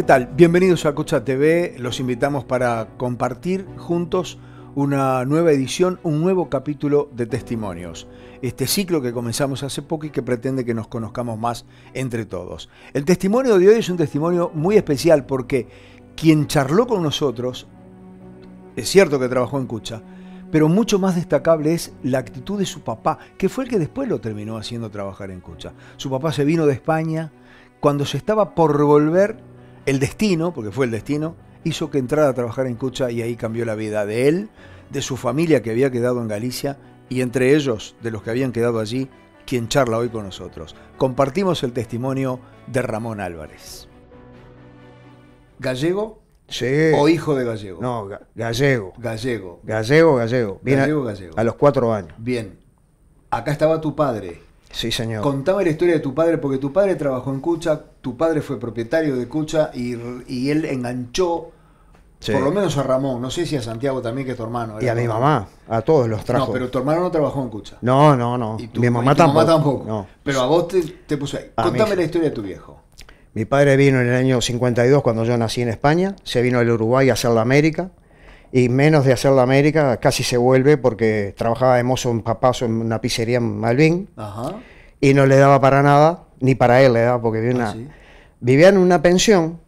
¿Qué tal? Bienvenidos a Cucha TV. Los invitamos para compartir juntos una nueva edición, un nuevo capítulo de testimonios. Este ciclo que comenzamos hace poco y que pretende que nos conozcamos más entre todos. El testimonio de hoy es un testimonio muy especial porque quien charló con nosotros, es cierto que trabajó en Cucha, pero mucho más destacable es la actitud de su papá, que fue el que después lo terminó haciendo trabajar en Cucha. Su papá se vino de España, cuando se estaba por volver el destino, porque fue el destino, hizo que entrara a trabajar en Cucha y ahí cambió la vida de él, de su familia que había quedado en Galicia y entre ellos, de los que habían quedado allí, quien charla hoy con nosotros. Compartimos el testimonio de Ramón Álvarez. ¿Gallego? Sí. ¿O hijo de gallego? No, gallego. Gallego. Gallego, gallego. gallego, a, gallego. A los cuatro años. Bien. Acá estaba tu padre. Sí, señor. Contame la historia de tu padre, porque tu padre trabajó en Cucha, tu padre fue propietario de Cucha y, y él enganchó Por lo menos a Ramón, no sé si a Santiago también, que es tu hermano. Y a ¿eh? mi mamá, a todos los trajo. No, pero tu hermano no trabajó en Cucha. No, no, no. mi mamá, tampoco. Pero a vos te, puse. ahí. Contame la historia de tu viejo. Mi padre vino en el año 52, cuando yo nací en España. Se vino al Uruguay a hacer la América y menos de hacer la América, casi se vuelve porque trabajaba de mozo en papazo en una pizzería en Malvin Ajá. y no le daba para nada, ni para él le daba, porque vivía, ah, vivía en una pensión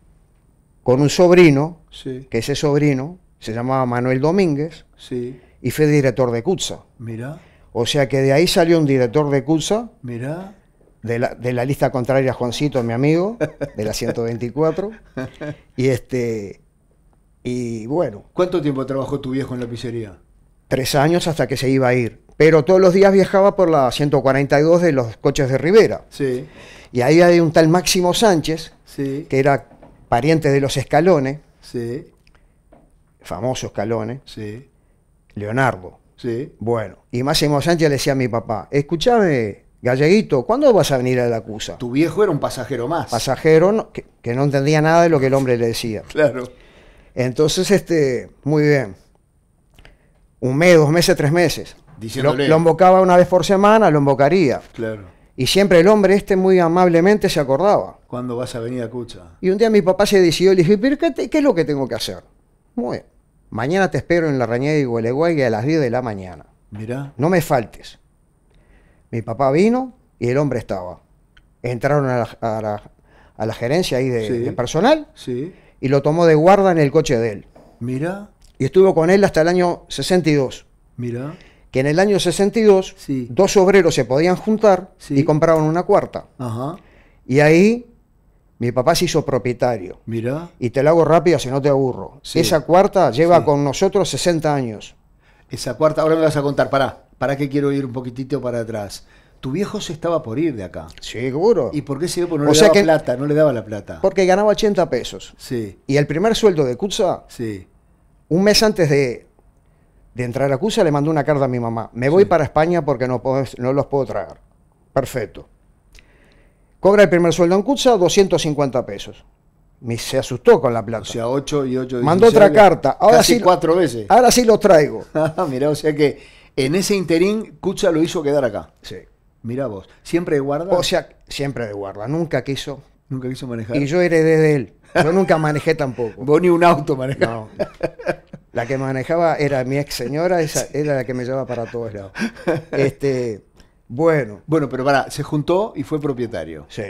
con un sobrino, que ese sobrino se llamaba Manuel Domínguez sí. y fue director de CUTSA. Mira. O sea que de ahí salió un director de CUTSA. Mira. De la, lista contraria Juancito, mi amigo, de la 124. y este y bueno. ¿Cuánto tiempo trabajó tu viejo en la pizzería? Tres años hasta que se iba a ir. Pero todos los días viajaba por la 142 de los coches de Rivera. Sí. Y ahí hay un tal Máximo Sánchez, sí. que era pariente de los escalones. Sí. Famosos escalones. Sí. Leonardo. Sí. Bueno. Y Máximo Sánchez le decía a mi papá, escúchame, Galleguito, ¿cuándo vas a venir a la Cusa? Tu viejo era un pasajero más. Pasajero que, que, no entendía nada de lo que el hombre le decía. Claro. Entonces, este, muy bien. Un mes, dos meses, tres meses. Lo, invocaba una vez por semana, lo invocaría. Claro. Y siempre el hombre este muy amablemente se acordaba. ¿Cuándo vas a venir a Cucha? Y un día mi papá se decidió y le dije, ¿pero qué, es lo que tengo que hacer? Muy Mañana te espero en la rañada de Gualeguay a las 10 de la mañana. Mirá. No me faltes. Mi papá vino y el hombre estaba. Entraron a la, a la, gerencia ahí de, de personal. Sí y lo tomó de guarda en el coche de él. Mira. Y estuvo con él hasta el año 62. Mira. Que en el año 62 dos obreros se podían juntar y compraban una cuarta. Ajá. Y ahí mi papá se hizo propietario. Mira. Y te lo hago rápido si no te aburro. Esa cuarta lleva con nosotros 60 años. Esa cuarta, ahora me vas a contar, pará, para qué quiero ir un poquitito para atrás tu viejo se estaba por ir de acá. Seguro. ¿Y por qué se iba? por no le daba que, plata, no le daba la plata. Porque ganaba 80 pesos. Sí. Y el primer sueldo de CUTSA, sí. un mes antes de, de entrar a CUTSA, le mandó una carta a mi mamá. Me voy para España porque no, no los puedo tragar. Perfecto. Cobra el primer sueldo en CUTSA, 250 pesos. Me, se asustó con la plata. O sea, 8 y 8. Mandó otra carta. Ahora sí, cuatro veces. Ahora sí los traigo. Mira, o sea que en ese interín, Cusa lo hizo quedar acá. Sí. Mira, vos, ¿siempre de guarda? O sea, siempre de guarda, nunca quiso. Nunca quiso manejar. Y yo heredé de él. Yo nunca manejé tampoco. Vos ni un auto manejabas. La que manejaba era mi ex señora, esa era la que me llevaba para todos lados. Este, bueno. Bueno, pero para, se juntó y fue propietario. Sí.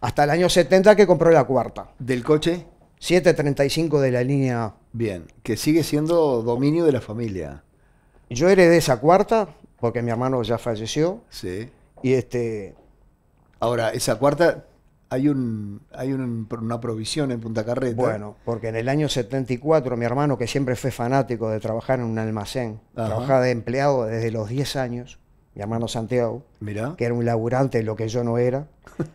Hasta el año 70 que compró la cuarta. ¿Del coche? 735 de la línea A. Bien, que sigue siendo dominio de la familia. Yo heredé esa cuarta porque mi hermano ya falleció. Sí. Y este, ahora, esa cuarta, hay, un, hay una provisión en Punta Carreta. Bueno, porque en el año 74 mi hermano, que siempre fue fanático de trabajar en un almacén, trabajaba de empleado desde los 10 años, mi hermano Santiago, que era un laburante, lo que yo no era,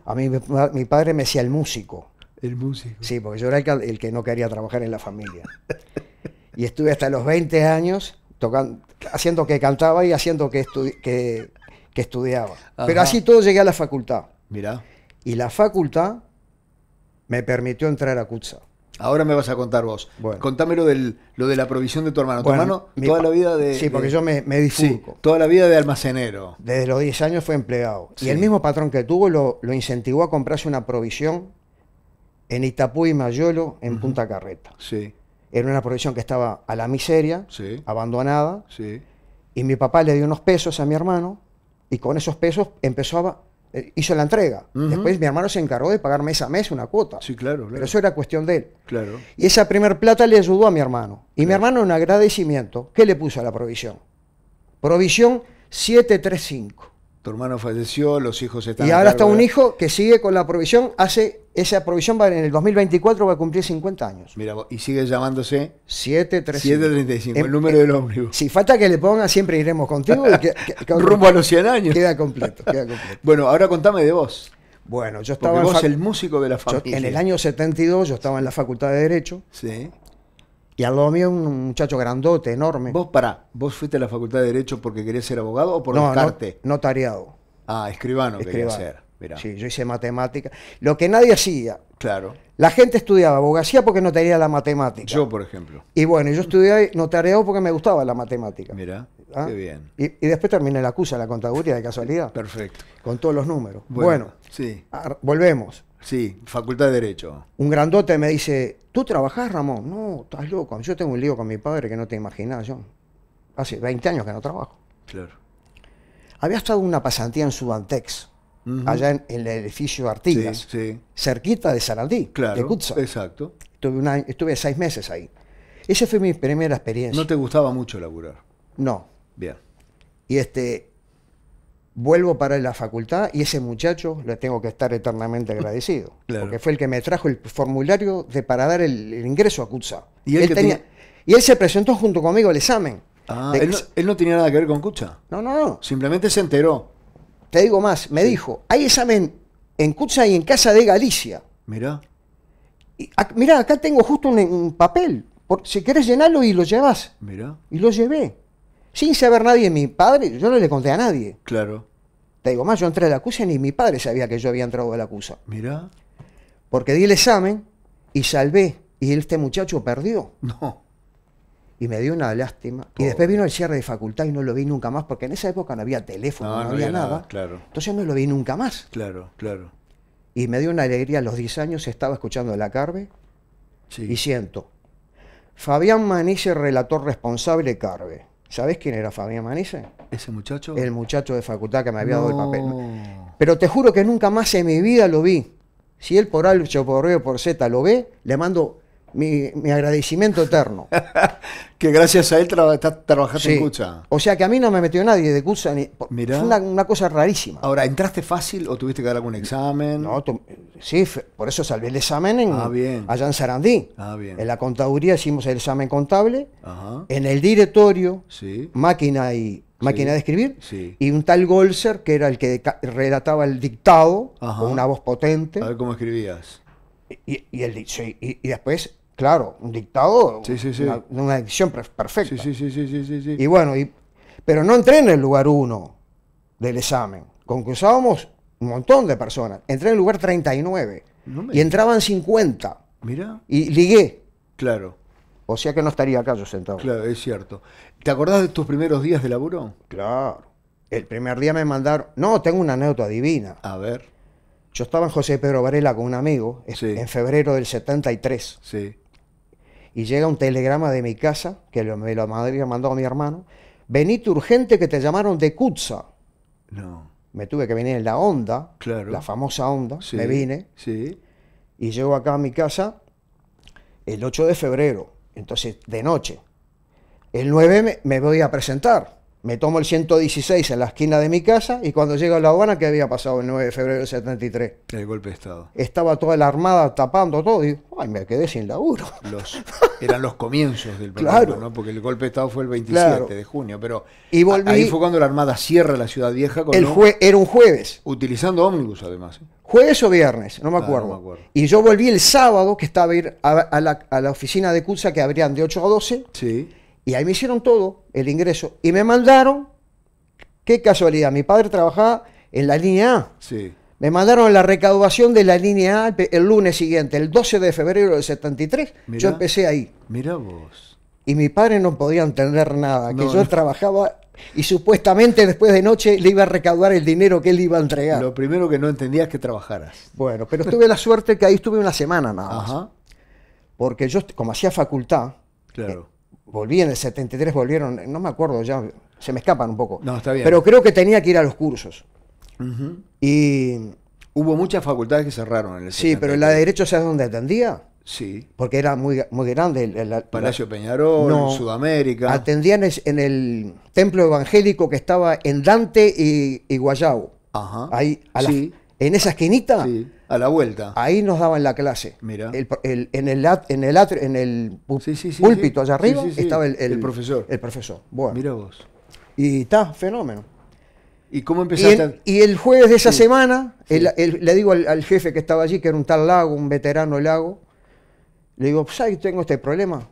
a mí mi padre me decía el músico. El músico. Sí, porque yo era el que, no quería trabajar en la familia. y estuve hasta los 20 años tocando, haciendo que cantaba y haciendo que, que que estudiaba. Pero así todo llegué a la facultad. Mirá. Y la facultad me permitió entrar a CUTSA. Ahora me vas a contar vos. Bueno. Contame lo, lo de la provisión de tu hermano. tu hermano, toda la vida de. Sí, porque yo me, me toda la vida de almacenero. Desde los 10 años fue empleado. Y el mismo patrón que tuvo lo, incentivó a comprarse una provisión en Itapú y Mayolo, en Punta Carreta. Sí. Era una provisión que estaba a la miseria, abandonada. Sí. Y mi papá le dio unos pesos a mi hermano y con esos pesos empezó eh, hizo la entrega. Después mi hermano se encargó de pagar mes a mes una cuota. Sí, claro, Pero eso era cuestión de él. Claro. Y esa primer plata le ayudó a mi hermano. Y mi hermano en agradecimiento, ¿qué le puso a la provisión? Provisión 735. Tu hermano falleció, los hijos están... Y ahora está un hijo que sigue con la provisión hace esa provisión en el 2024 va a cumplir 50 años. Mira, y sigue llamándose 735. el número del ómnibus. Si falta que le ponga, siempre iremos contigo. Rumbo a los 100 años. Queda completo, bueno, ahora contame de vos. Bueno, yo estaba. Porque vos, el músico de la facultad. en el año 72, yo estaba en la Facultad de Derecho. Sí. Y al lado mío un muchacho grandote, enorme. Vos, para ¿vos fuiste a la Facultad de Derecho porque querías ser abogado o por no, notariado. Ah, escribano, escribano. quería ser. Sí, yo hice matemática. Lo que nadie hacía. Claro. La gente estudiaba abogacía porque no tenía la matemática. Yo, por ejemplo. Y bueno, yo estudié notariado porque me gustaba la matemática. Mirá, ¿Ah? qué bien. Y, después terminé la acusa, la contaduría de casualidad. Perfecto. Con todos los números. Bueno, sí. Ah, volvemos. Sí, Facultad de Derecho. Un grandote me dice, ¿tú trabajás, Ramón? No, estás loco. Yo tengo un lío con mi padre que no te imaginas, yo. Hace 20 años que no trabajo. Claro. Había estado en una pasantía en Subantex allá en, el edificio Artigas, cerquita de Sarandí, de Cutsa Exacto. Estuve, seis meses ahí. Esa fue mi primera experiencia. ¿No te gustaba mucho laburar? No. Bien. Y este, vuelvo para la facultad y ese muchacho le tengo que estar eternamente agradecido. Claro. Porque fue el que me trajo el formulario de para dar el, ingreso a CUTSA. ¿Y él, tenía, y él se presentó junto conmigo al examen. Ah, él, no, tenía nada que ver con CUTSA. No, no, no. Simplemente se enteró. Te digo más, me dijo, hay examen en Cusa y en Casa de Galicia. Mirá. Y, mirá, acá tengo justo un, papel. Por, si querés llenarlo y lo llevas. Mirá. Y lo llevé. Sin saber nadie, mi padre, yo no le conté a nadie. Claro. Te digo más, yo entré a la CUSA y ni mi padre sabía que yo había entrado a la CUSA. Mirá. Porque di el examen y salvé. Y este muchacho perdió. No y me dio una lástima. Y después vino el cierre de facultad y no lo vi nunca más, porque en esa época no había teléfono, no, había, nada. Claro. Entonces no lo vi nunca más. Claro, claro. Y me dio una alegría a los 10 años, estaba escuchando la Carve sí. y siento. Fabián Manise, relator responsable Carve. ¿Sabés quién era Fabián Manice? Ese muchacho. El muchacho de facultad que me había dado el papel. Pero te juro que nunca más en mi vida lo vi. Si él por algo, por por Z lo ve, le mando mi, agradecimiento eterno. que gracias a él trabajaste en Cucha. O sea que a mí no me metió nadie de Cucha. Ni, una, cosa rarísima. Ahora, ¿entraste fácil o tuviste que dar algún examen? No, sí, por eso salvé el examen en, ah, bien. allá en Sarandí. Ah, en la contaduría hicimos el examen contable. En el directorio, sí. máquina y máquina de escribir, sí. y un tal Golser, que era el que relataba el dictado, con una voz potente. A ver cómo escribías. Y, el, y después Claro, un dictador, sí, sí, sí. Una, decisión perfecta. Sí, sí, sí, Y bueno, pero no entré en el lugar uno del examen, concursábamos un montón de personas. Entré en el lugar 39 y entraban 50. Mira. Y ligué. Claro. O sea que no estaría acá yo sentado. Claro, es cierto. ¿Te acordás de tus primeros días de laburo? Claro. El primer día me mandaron. No, tengo una anécdota divina. A ver. Yo estaba en José Pedro Varela con un amigo en febrero del 73. Sí y llega un telegrama de mi casa, que lo, me lo había mandado mi hermano, venite urgente que te llamaron de Kutsa No. Me tuve que venir en la onda, la famosa onda, me vine. Sí. Y llego acá a mi casa el 8 de febrero, entonces de noche. El 9 me voy a presentar me tomo el 116 en la esquina de mi casa y cuando llego a La Habana, ¿qué había pasado el 9 de febrero del 73? El golpe de Estado. Estaba toda la armada tapando todo y ay, me quedé sin laburo. Los, eran los comienzos del problema, claro. ¿no? porque el golpe de Estado fue el 27 de junio, pero y ahí fue cuando la armada cierra la ciudad vieja. el jue, era un jueves. Utilizando ómnibus además. ¿eh? Jueves o viernes, no ah, me, acuerdo. Y yo volví el sábado, que estaba a ir a, la, a la, oficina de Cusa, que abrían de 8 a 12. Sí y ahí me hicieron todo, el ingreso. Y me mandaron, qué casualidad, mi padre trabajaba en la línea A. Sí. Me mandaron la recaudación de la línea A el, lunes siguiente, el 12 de febrero del 73. yo empecé ahí. Mira vos. Y mi padre no podía entender nada, que yo trabajaba y supuestamente después de noche le iba a recaudar el dinero que él iba a entregar. Lo primero que no entendía es que trabajaras. Bueno, pero tuve la suerte que ahí estuve una semana nada más. Porque yo, como hacía facultad, claro volví en el 73, volvieron, no me acuerdo ya, se me escapan un poco. No, está bien. Pero creo que tenía que ir a los cursos. Y... Hubo muchas facultades que cerraron en el 73. Sí, pero en la de Derecho, ¿sabes dónde atendía? Sí. Porque era muy, muy grande. El, Palacio Peñarol, Sudamérica. Atendían en el templo evangélico que estaba en Dante y, Guayao. Ajá. Ahí, en esa esquinita. Sí a la vuelta. Ahí nos daban la clase. Mira. en el, en el, en el púlpito allá arriba estaba el, profesor. El profesor. Bueno. Mira vos. Y está, fenómeno. ¿Y cómo empezaste? Y, el jueves de esa semana, le digo al, jefe que estaba allí, que era un tal Lago, un veterano Lago, le digo, pues, ¿sabes tengo este problema?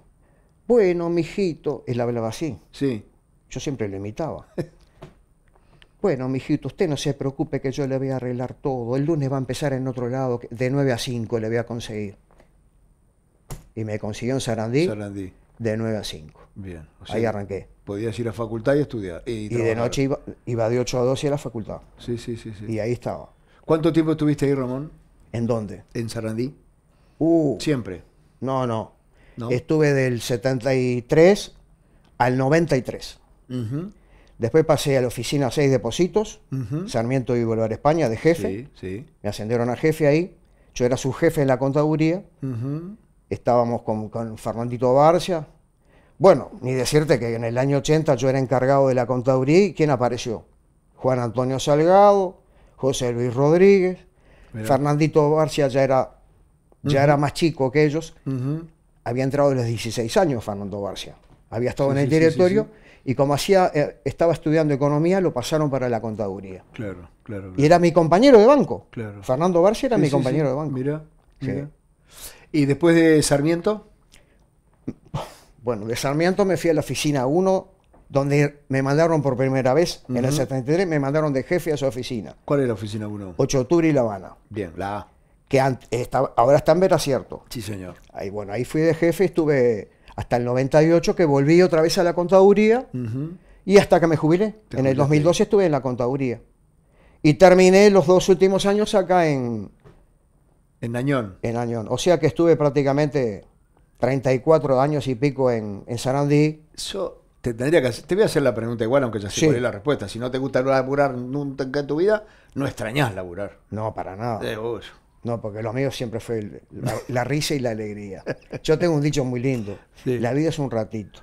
Bueno, mijito, él hablaba así. Sí. Yo siempre lo imitaba. Bueno, mijito, usted no se preocupe que yo le voy a arreglar todo. El lunes va a empezar en otro lado, de 9 a 5 le voy a conseguir. Y me consiguió en Sarandí, Sarandí. de 9 a 5. Bien. Ahí arranqué. Podías ir a la facultad y estudiar. Y, de noche iba, de 8 a 12 a la facultad. Sí, sí, sí, sí. Y ahí estaba. ¿Cuánto tiempo estuviste ahí, Ramón? ¿En dónde? En Sarandí. Uh, Siempre. No, no, Estuve del 73 al 93. Después pasé a la oficina 6 Depósitos, Sarmiento y a España, de jefe. Sí, Me ascendieron a jefe ahí. Yo era su jefe en la contaduría. Estábamos con, Fernandito Barcia. Bueno, ni decirte que en el año 80 yo era encargado de la contaduría y ¿quién apareció? Juan Antonio Salgado, José Luis Rodríguez, Fernandito Barcia ya era, ya era más chico que ellos. Había entrado a los 16 años Fernando Barcia había estado en el directorio, y como hacía, eh, estaba estudiando economía, lo pasaron para la contaduría. Claro, claro. Y era mi compañero de banco. Claro. Fernando Barcia era mi compañero de banco. Mira, ¿Y después de Sarmiento? Bueno, de Sarmiento me fui a la oficina 1, donde me mandaron por primera vez, en el 73, me mandaron de jefe a su oficina. ¿Cuál es la oficina 1? 8 de octubre y La Habana. Bien, la A. Que ahora está en Veracierto. Sí, señor. Ahí, bueno, ahí fui de jefe, estuve hasta el 98 que volví otra vez a la contaduría y hasta que me jubilé. en el 2012 estuve en la contaduría. Y terminé los dos últimos años acá en... En Añón. En Añón. O sea que estuve prácticamente 34 años y pico en, en Sarandí. Yo te tendría que te voy a hacer la pregunta igual, aunque ya sé la respuesta. Si no te gusta laburar nunca en tu vida, no extrañas laburar. No, para nada. Eh, no, porque lo mío siempre fue la, risa y la alegría. Yo tengo un dicho muy lindo. La vida es un ratito.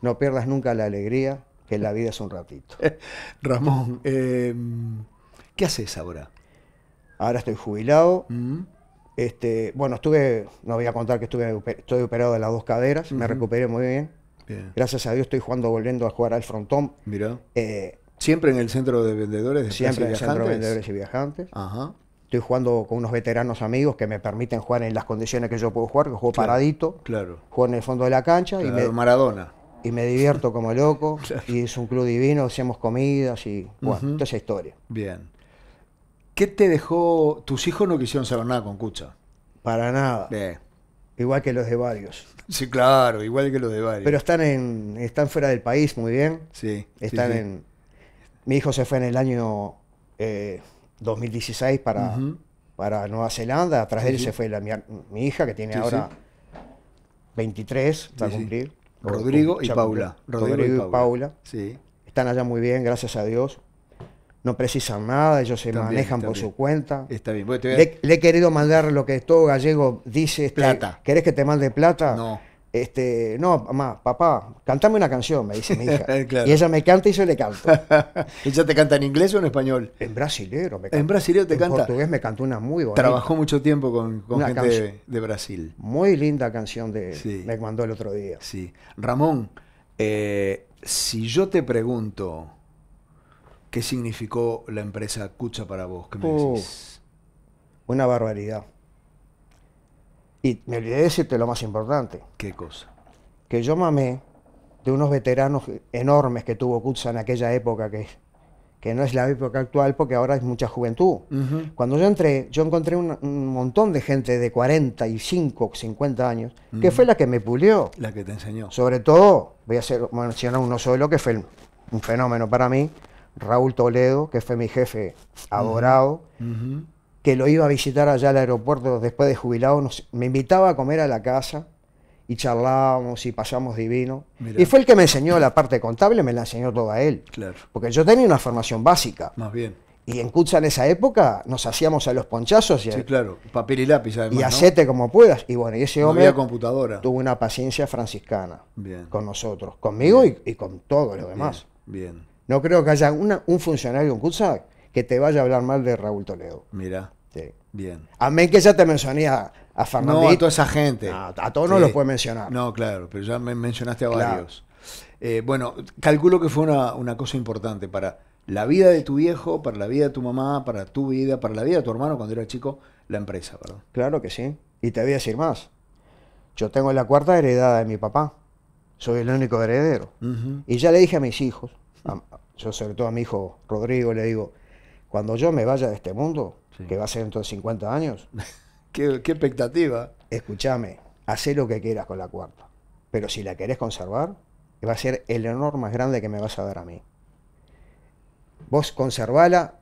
No pierdas nunca la alegría, que la vida es un ratito. Ramón, em, ¿qué haces ahora? Ahora estoy jubilado. Mm. Este, bueno, estuve, no voy a contar que estuve estoy operado de las dos caderas, me recuperé muy bien. Gracias a Dios estoy jugando, volviendo a jugar al frontón. Mira. Eh, siempre en el centro de vendedores de Siempre en el centro de vendedores y viajantes. Ajá jugando con unos veteranos amigos que me permiten jugar en las condiciones que yo puedo jugar, que juego paradito, claro. juego en el fondo de la cancha y me, Maradona. Y me divierto como loco, y es un club divino, hacemos comidas y bueno, toda esa historia. Bien. ¿Qué te dejó? Tus hijos no quisieron saber nada con Cucha. Para nada. Igual que los de varios. Sí, claro, igual que los de varios. Pero están en, están fuera del país, muy bien. Sí. Están en. Mi hijo se fue en el año eh, 2016 para, para Nueva Zelanda. Atrás de él se fue mi, hija, que tiene ahora 23, para cumplir. Rodrigo, y Paula. Rodrigo, y Paula. Sí. Están allá muy bien, gracias a Dios. No precisan nada, ellos se manejan por su cuenta. Está bien. le, he querido mandar lo que todo gallego dice. Este, plata. ¿Querés que te mande plata? No este, no, mamá, papá, cántame una canción, me dice mi hija. Y ella me canta y yo le canto. ¿Ella te canta en inglés o en español? En brasilero me En te canta. En portugués me cantó una muy bonita. Trabajó mucho tiempo con, gente de, Brasil. Muy linda canción de, me mandó el otro día. Sí. Ramón, eh, si yo te pregunto qué significó la empresa Cucha para vos, ¿qué me uh, Una barbaridad. Y me olvidé de decirte lo más importante. ¿Qué cosa? Que yo mamé de unos veteranos enormes que tuvo Kutza en aquella época, que, que no es la época actual porque ahora es mucha juventud. Cuando yo entré, yo encontré un, montón de gente de 45, 50 años, que fue la que me pulió. La que te enseñó. Sobre todo, voy a mencionar uno solo que fue un fenómeno para mí, Raúl Toledo, que fue mi jefe adorado que lo iba a visitar allá al aeropuerto después de jubilado, nos, me invitaba a comer a la casa y charlábamos y pasamos divino. Y fue el que me enseñó la parte contable, me la enseñó toda él. Claro. Porque yo tenía una formación básica. Más bien. Y en Kutza en esa época nos hacíamos a los ponchazos. Y, sí, claro, papel y lápiz además. Y acete como puedas. Y bueno, y ese hombre tuvo una paciencia franciscana bien. con nosotros, conmigo y, con todo lo demás. Bien. No creo que haya un funcionario en Kutza que te vaya a hablar mal de Raúl Toledo. Mira. Este, Bien. Amén que ya te mencioné a, fernando Fernandito. a toda esa gente. a todos no los puedes mencionar. No, claro, pero ya me mencionaste a varios. Eh, bueno, calculo que fue una, cosa importante para la vida de tu viejo, para la vida de tu mamá, para tu vida, para la vida de tu hermano cuando era chico, la empresa, ¿verdad? Claro que sí. Y te voy a decir más. Yo tengo la cuarta heredada de mi papá. Soy el único heredero. Y ya le dije a mis hijos, yo sobre todo a mi hijo Rodrigo, le digo, cuando yo me vaya de este mundo, que va a ser dentro de 50 años. qué, expectativa! Escúchame, haz lo que quieras con la cuarta. Pero si la querés conservar, va a ser el honor más grande que me vas a dar a mí. Vos conservala,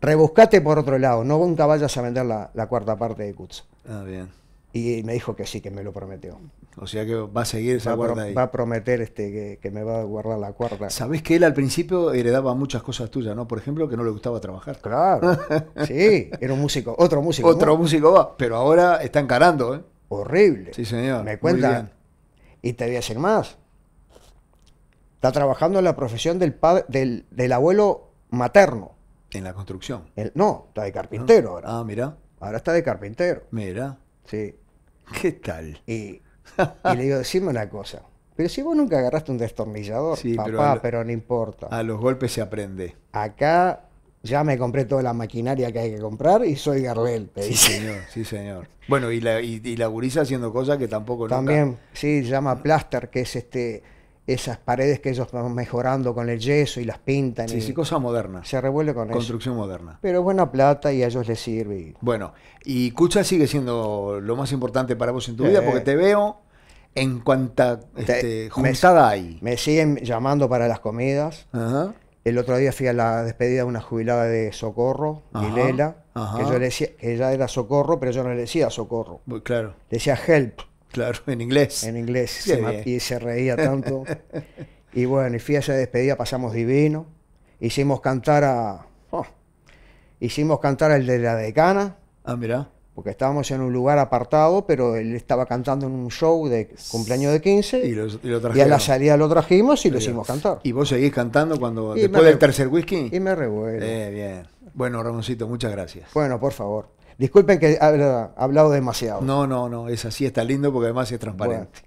rebuscate por otro lado, no nunca vayas a vender la, la cuarta parte de Kutz. Ah, bien. Y me dijo que sí, que me lo prometió. O sea que va a seguir esa va guarda ahí. Va a prometer este, que, me va a guardar la cuerda. Sabés que él al principio heredaba muchas cosas tuyas, ¿no? Por ejemplo, que no le gustaba trabajar. Claro, sí, era un músico, otro músico. Otro músico va, pero ahora está encarando, ¿eh? Horrible. Sí, señor. Me cuenta, Y te voy a decir más. Está trabajando en la profesión del, del, abuelo materno. ¿En la construcción? no, está de carpintero ah. ahora. Ah, mira. Ahora está de carpintero. Mira. Sí. ¿Qué tal? Y, le digo, decime una cosa. Pero si vos nunca agarraste un destornillador, papá, pero, no importa. A los golpes se aprende. Acá ya me compré toda la maquinaria que hay que comprar y soy Gardel. Sí, señor, sí, señor. Bueno, y la, y, gurisa haciendo cosas que tampoco También, nunca... sí, llama plaster, que es este esas paredes que ellos van mejorando con el yeso y las pintan. Sí, sí, cosa moderna. Se revuelve con Construcción moderna. Pero buena plata y a ellos les sirve. Bueno, y Cucha sigue siendo lo más importante para vos en tu vida porque eh. te veo en cuanta este, juntada hay. Me siguen llamando para las comidas. El otro día fui a la despedida de una jubilada de Socorro, Milela, que yo le decía, que ella era Socorro, pero yo no le decía Socorro. claro. Le decía Help. Claro, en inglés. En inglés. y se reía tanto. y bueno, y fui a esa despedida, pasamos divino. Hicimos cantar a. Oh, hicimos cantar al de la decana. Ah, mira. Porque estábamos en un lugar apartado, pero él estaba cantando en un show de cumpleaños de 15. Y, a la salida lo trajimos y lo hicimos cantar. ¿Y vos seguís cantando cuando después del tercer whisky? Y me revuelve Eh, bien. Bueno, Ramoncito, muchas gracias. Bueno, por favor. Disculpen que he hablado demasiado. No, no, no, es así, está lindo porque además es transparente.